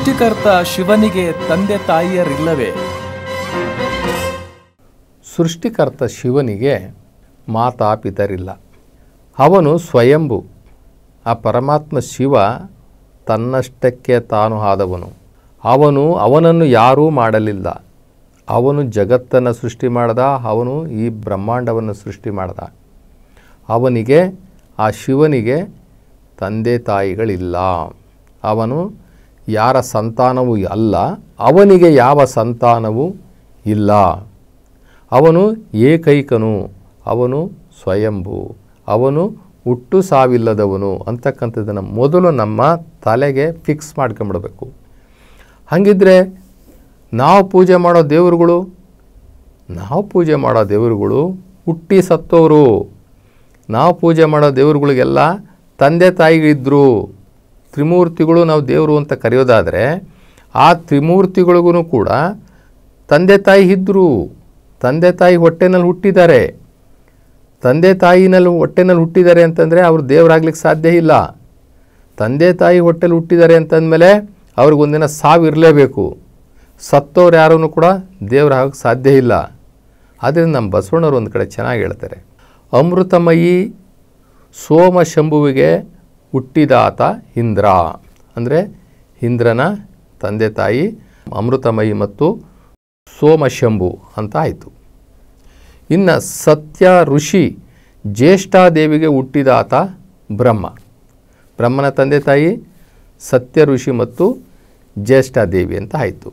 ಸೃಷ್ಟಿಕರ್ತ ಶಿವನಿಗೆ ತಂದೆ ತಾಯಿಯರಿಲ್ಲವೇ ಸೃಷ್ಟಿಕರ್ತ ಶಿವನಿಗೆ ಮಾತಾಪಿತರಿಲ್ಲ ಅವನು ಸ್ವಯಂಭು ಆ ಪರಮಾತ್ಮ ಶಿವ ತನ್ನಷ್ಟಕ್ಕೆ ತಾನು ಆದವನು ಅವನು ಅವನನ್ನು ಯಾರೂ ಮಾಡಲಿಲ್ಲ ಅವನು ಜಗತ್ತನ್ನು ಸೃಷ್ಟಿ ಮಾಡಿದ ಅವನು ಈ ಬ್ರಹ್ಮಾಂಡವನ್ನು ಸೃಷ್ಟಿ ಮಾಡಿದ ಅವನಿಗೆ ಆ ಶಿವನಿಗೆ ತಂದೆ ತಾಯಿಗಳಿಲ್ಲ ಅವನು ಯಾರ ಸಂತಾನವೂ ಅಲ್ಲ ಅವನಿಗೆ ಯಾವ ಸಂತಾನವೂ ಇಲ್ಲ ಅವನು ಏಕೈಕನು ಅವನು ಸ್ವಯಂಭು ಅವನು ಹುಟ್ಟು ಸಾವಿಲ್ಲದವನು ಅಂತಕ್ಕಂಥದ್ದನ್ನು ಮೊದಲು ನಮ್ಮ ತಲೆಗೆ ಫಿಕ್ಸ್ ಮಾಡ್ಕೊಂಬಿಡಬೇಕು ಹಾಗಿದ್ರೆ ನಾವು ಪೂಜೆ ಮಾಡೋ ದೇವರುಗಳು ನಾವು ಪೂಜೆ ಮಾಡೋ ದೇವರುಗಳು ಹುಟ್ಟಿ ಸತ್ತೋರು ನಾವು ಪೂಜೆ ಮಾಡೋ ದೇವರುಗಳಿಗೆಲ್ಲ ತಂದೆ ತಾಯಿಗಳಿದ್ದರು ತ್ರಿಮೂರ್ತಿಗಳು ನಾವು ದೇವರು ಅಂತ ಕರೆಯೋದಾದರೆ ಆ ತ್ರಿಮೂರ್ತಿಗಳಿಗೂ ಕೂಡ ತಂದೆ ತಾಯಿ ಇದ್ದರು ತಂದೆ ತಾಯಿ ಹೊಟ್ಟೆನಲ್ಲಿ ಹುಟ್ಟಿದ್ದಾರೆ ತಂದೆ ತಾಯಿನಲ್ಲಿ ಹೊಟ್ಟೆನಲ್ಲಿ ಹುಟ್ಟಿದ್ದಾರೆ ಅಂತಂದರೆ ಅವರು ದೇವರಾಗ್ಲಿಕ್ಕೆ ಸಾಧ್ಯ ಇಲ್ಲ ತಂದೆ ತಾಯಿ ಹೊಟ್ಟೆಲಿ ಹುಟ್ಟಿದ್ದಾರೆ ಅಂತಂದಮೇಲೆ ಅವ್ರಿಗೊಂದಿನ ಸಾವು ಇರಲೇಬೇಕು ಸತ್ತವ್ರು ಯಾರೂ ಕೂಡ ದೇವರಾಗಕ್ಕೆ ಸಾಧ್ಯ ಇಲ್ಲ ಆದ್ದರಿಂದ ನಮ್ಮ ಬಸವಣ್ಣರು ಒಂದು ಕಡೆ ಚೆನ್ನಾಗಿ ಹೇಳ್ತಾರೆ ಅಮೃತಮಯಿ ಸೋಮ ಶಂಭುವಿಗೆ ಹುಟ್ಟಿದಾತ ಇಂದ್ರ ಅಂದರೆ ಇಂದ್ರನ ತಂದೆ ತಾಯಿ ಅಮೃತಮಯಿ ಮತ್ತು ಸೋಮಶಂಭು ಅಂತ ಆಯಿತು ಇನ್ನು ಸತ್ಯ ಋಷಿ ಜ್ಯೇಷ್ಠಾದೇವಿಗೆ ಹುಟ್ಟಿದಾತ ಬ್ರಹ್ಮ ಬ್ರಹ್ಮನ ತಂದೆ ತಾಯಿ ಸತ್ಯ ಋಷಿ ಮತ್ತು ಜ್ಯೇಷ್ಠಾದೇವಿ ಅಂತ ಆಯಿತು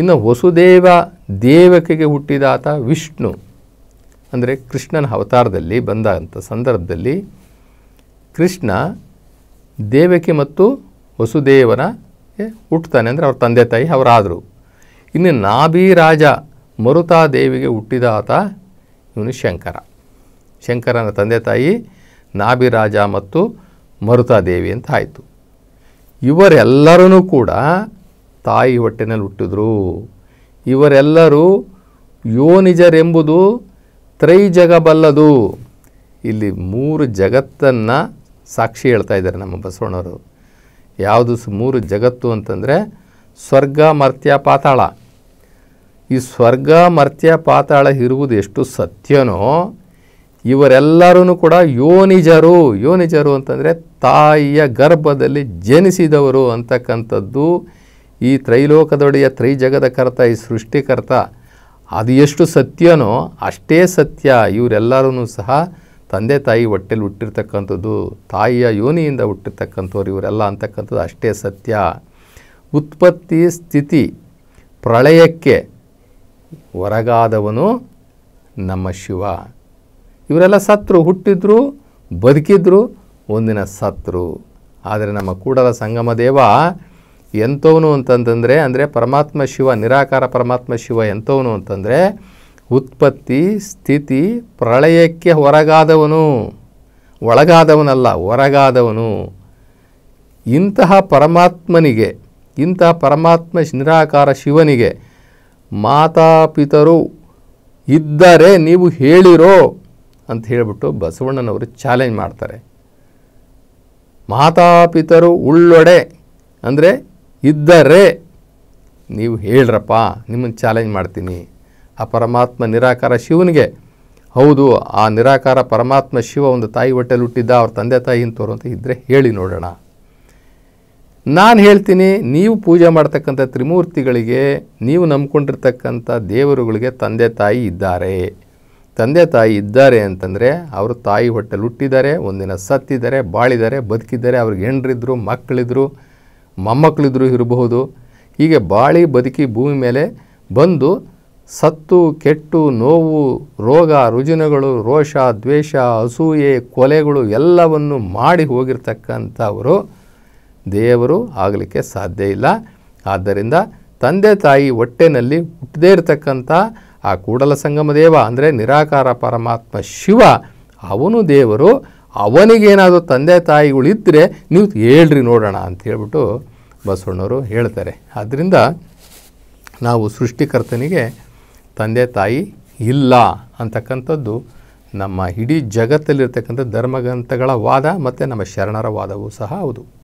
ಇನ್ನು ವಸುದೇವ ದೇವಕಿಗೆ ಹುಟ್ಟಿದಾತ ವಿಷ್ಣು ಅಂದರೆ ಕೃಷ್ಣನ ಅವತಾರದಲ್ಲಿ ಬಂದಂಥ ಸಂದರ್ಭದಲ್ಲಿ ಕೃಷ್ಣ ದೇವಕಿ ಮತ್ತು ವಸುದೇವನ ಹುಟ್ಟುತ್ತಾನೆ ಅಂದರೆ ಅವ್ರ ತಂದೆ ತಾಯಿ ಅವರಾದರು ಇನ್ನು ನಾಭಿ ರಾಜ ದೇವಿಗೆ ಹುಟ್ಟಿದ ಆತ ಇವನು ಶಂಕರ ಶಂಕರನ ತಂದೆ ತಾಯಿ ನಾಭಿರಾಜ ಮತ್ತು ಮರುತಾ ದೇವಿ ಅಂತ ಆಯಿತು ಇವರೆಲ್ಲರೂ ಕೂಡ ತಾಯಿ ಹೊಟ್ಟೆನಲ್ಲಿ ಹುಟ್ಟಿದ್ರು ಇವರೆಲ್ಲರೂ ಯೋನಿಜರೆಂಬುದು ತ್ರೈಜಗಬಲ್ಲದು ಬಲ್ಲದು ಇಲ್ಲಿ ಮೂರು ಜಗತ್ತನ್ನು ಸಾಕ್ಷಿ ಹೇಳ್ತಾ ಇದ್ದಾರೆ ನಮ್ಮ ಬಸವಣ್ಣವರು ಯಾವುದು ಮೂರು ಜಗತ್ತು ಅಂತಂದರೆ ಸ್ವರ್ಗ ಮರ್ತ್ಯ ಪಾತಾಳ ಈ ಸ್ವರ್ಗ ಮರ್ತ್ಯ ಪಾತಾಳ ಇರುವುದು ಎಷ್ಟು ಸತ್ಯನೋ ಇವರೆಲ್ಲರೂ ಕೂಡ ಯೋನಿಜರು ಯೋನಿಜರು ಅಂತಂದರೆ ತಾಯಿಯ ಗರ್ಭದಲ್ಲಿ ಜನಿಸಿದವರು ಅಂತಕ್ಕಂಥದ್ದು ಈ ತ್ರೈಲೋಕದೊಡೆಯ ತ್ರೈಜಗದ ಕರ್ತ ಈ ಸೃಷ್ಟಿಕರ್ತ ಅದು ಎಷ್ಟು ಸತ್ಯನೋ ಅಷ್ಟೇ ಸತ್ಯ ಇವರೆಲ್ಲರೂ ಸಹ ತಂದೆ ತಾಯಿ ಹೊಟ್ಟೆಲಿ ಹುಟ್ಟಿರ್ತಕ್ಕಂಥದ್ದು ತಾಯಿಯ ಯೋನಿಯಿಂದ ಹುಟ್ಟಿರ್ತಕ್ಕಂಥವ್ರು ಇವರೆಲ್ಲ ಅಂತಕ್ಕಂಥದ್ದು ಅಷ್ಟೇ ಸತ್ಯ ಉತ್ಪತ್ತಿ ಸ್ಥಿತಿ ಪ್ರಳಯಕ್ಕೆ ಹೊರಗಾದವನು ನಮ್ಮ ಶಿವ ಇವರೆಲ್ಲ ಸತ್ರು ಹುಟ್ಟಿದ್ರು ಬದುಕಿದ್ರು ಒಂದಿನ ಸತ್ರು ಆದರೆ ನಮ್ಮ ಕೂಡಲ ಸಂಗಮ ದೇವ ಎಂಥವನು ಅಂತಂತಂದರೆ ಅಂದರೆ ಪರಮಾತ್ಮ ಶಿವ ನಿರಾಕಾರ ಪರಮಾತ್ಮ ಶಿವ ಎಂಥವನು ಅಂತಂದರೆ ಉತ್ಪತ್ತಿ ಸ್ಥಿತಿ ಪ್ರಳಯಕ್ಕೆ ಹೊರಗಾದವನು ಒಳಗಾದವನಲ್ಲ ಹೊರಗಾದವನು ಇಂತಹ ಪರಮಾತ್ಮನಿಗೆ ಇಂತಹ ಪರಮಾತ್ಮ ನಿರಾಕಾರ ಶಿವನಿಗೆ ಮಾತಾಪಿತರು ಇದ್ದರೆ ನೀವು ಹೇಳಿರೋ ಅಂತ ಹೇಳಿಬಿಟ್ಟು ಬಸವಣ್ಣನವರು ಚಾಲೆಂಜ್ ಮಾಡ್ತಾರೆ ಮಾತಾಪಿತರು ಉಳ್ಳೊಡೆ ಅಂದರೆ ಇದ್ದರೆ ನೀವು ಹೇಳ್ರಪ್ಪ ನಿಮ್ಮನ್ನು ಚಾಲೆಂಜ್ ಮಾಡ್ತೀನಿ ಆ ಪರಮಾತ್ಮ ನಿರಾಕಾರ ಶಿವನಿಗೆ ಹೌದು ಆ ನಿರಾಕಾರ ಪರಮಾತ್ಮ ಶಿವ ಒಂದು ತಾಯಿ ಹೊಟ್ಟೆಲಿ ಹುಟ್ಟಿದ್ದ ಅವ್ರ ತಂದೆ ತಾಯಿ ಇಂಥವ್ರು ಅಂತ ಇದ್ದರೆ ಹೇಳಿ ನೋಡೋಣ ನಾನು ಹೇಳ್ತೀನಿ ನೀವು ಪೂಜೆ ಮಾಡ್ತಕ್ಕಂಥ ತ್ರಿಮೂರ್ತಿಗಳಿಗೆ ನೀವು ನಂಬ್ಕೊಂಡಿರ್ತಕ್ಕಂಥ ದೇವರುಗಳಿಗೆ ತಂದೆ ತಾಯಿ ಇದ್ದಾರೆ ತಂದೆ ತಾಯಿ ಇದ್ದಾರೆ ಅಂತಂದರೆ ಅವರು ತಾಯಿ ಹೊಟ್ಟೆಲಿ ಹುಟ್ಟಿದ್ದಾರೆ ಒಂದಿನ ಸತ್ತಿದ್ದಾರೆ ಬಾಳಿದ್ದಾರೆ ಬದುಕಿದ್ದಾರೆ ಅವ್ರಿಗೆ ಹೆಂಡ್ರಿದ್ರು ಮಕ್ಕಳಿದ್ರು ಮೊಮ್ಮಕ್ಕಳಿದ್ರು ಇರಬಹುದು ಹೀಗೆ ಬಾಳಿ ಬದುಕಿ ಭೂಮಿ ಮೇಲೆ ಬಂದು ಸತ್ತು ಕೆಟ್ಟು ನೋವು ರೋಗ ರುಜಿನಗಳು ರೋಷ ದ್ವೇಷ ಅಸೂಯೆ ಕೊಲೆಗಳು ಎಲ್ಲವನ್ನು ಮಾಡಿ ಹೋಗಿರ್ತಕ್ಕಂಥವರು ದೇವರು ಆಗಲಿಕ್ಕೆ ಸಾಧ್ಯ ಇಲ್ಲ ಆದ್ದರಿಂದ ತಂದೆ ತಾಯಿ ಹೊಟ್ಟೆನಲ್ಲಿ ಹುಟ್ಟದೇ ಇರತಕ್ಕಂಥ ಆ ಕೂಡಲ ಸಂಗಮ ದೇವ ಅಂದರೆ ನಿರಾಕಾರ ಪರಮಾತ್ಮ ಶಿವ ಅವನು ದೇವರು ಅವನಿಗೇನಾದರೂ ತಂದೆ ತಾಯಿಗಳಿದ್ದರೆ ನೀವು ಹೇಳ್ರಿ ನೋಡೋಣ ಅಂತ ಹೇಳ್ಬಿಟ್ಟು ಬಸವಣ್ಣವರು ಹೇಳ್ತಾರೆ ಆದ್ದರಿಂದ ನಾವು ಸೃಷ್ಟಿಕರ್ತನಿಗೆ ತಂದೆ ತಾಯಿ ಇಲ್ಲ ಅಂತಕ್ಕಂಥದ್ದು ನಮ್ಮ ಇಡೀ ಜಗತ್ತಲ್ಲಿರ್ತಕ್ಕಂಥ ಧರ್ಮಗ್ರಂಥಗಳ ವಾದ ಮತ್ತು ನಮ್ಮ ಶರಣರ ವಾದವೂ ಸಹ ಹೌದು